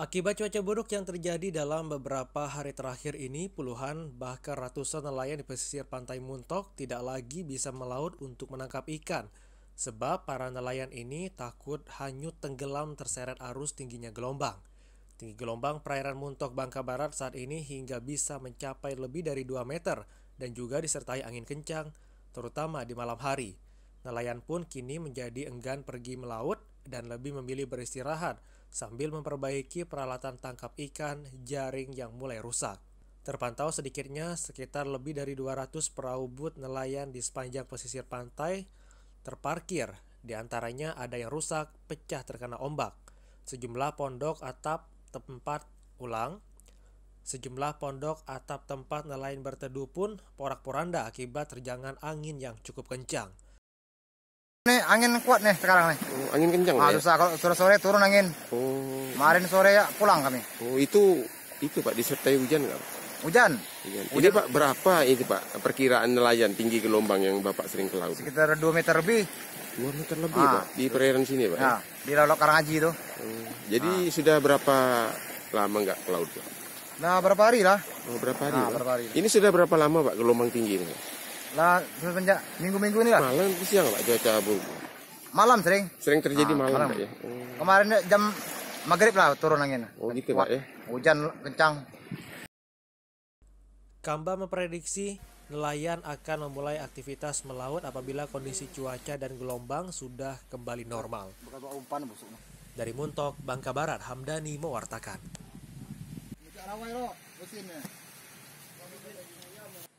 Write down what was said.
Akibat cuaca buruk yang terjadi dalam beberapa hari terakhir ini, puluhan bahkan ratusan nelayan di pesisir pantai Muntok tidak lagi bisa melaut untuk menangkap ikan. Sebab para nelayan ini takut hanyut tenggelam terseret arus tingginya gelombang. Tinggi gelombang perairan Muntok Bangka Barat saat ini hingga bisa mencapai lebih dari 2 meter dan juga disertai angin kencang, terutama di malam hari. Nelayan pun kini menjadi enggan pergi melaut dan lebih memilih beristirahat sambil memperbaiki peralatan tangkap ikan jaring yang mulai rusak. Terpantau sedikitnya sekitar lebih dari 200 perahu but nelayan di sepanjang pesisir pantai terparkir, di antaranya ada yang rusak, pecah terkena ombak, sejumlah pondok atap tempat ulang, sejumlah pondok atap tempat nelayan berteduh pun porak-poranda akibat terjangan angin yang cukup kencang. Nih angin kuat nih sekarang nih. Oh, angin kencang. Ah, ya? susah kalau sore sore turun angin. Oh. Kemarin sore ya pulang kami. Oh itu itu pak disertai hujan nggak? Hujan. hujan. Ini hujan. pak berapa ini pak perkiraan nelayan tinggi gelombang yang bapak sering ke laut? Sekitar 2 meter lebih. 2 meter lebih ah. pak di perairan sini pak. Ya, ya di laut Karangaji itu. Oh. Jadi ah. sudah berapa lama nggak ke laut pak? Nah berapa hari lah. Oh, berapa hari? Nah, berapa hari. Ini sudah berapa lama pak gelombang tinggi ini? Lah semenjak minggu-minggu ini lah. Malam itu siang Pak cuaca abu. Malam sering. Sering terjadi nah, malam, malam. Pak, ya. hmm. Kemarin jam maghrib lah turun angin. Oh gitu Pak ya. Hujan kencang. Kamba memprediksi nelayan akan memulai aktivitas melaut apabila kondisi cuaca dan gelombang sudah kembali normal. Dari Muntok, Bangka Barat, Hamdani mewartakan.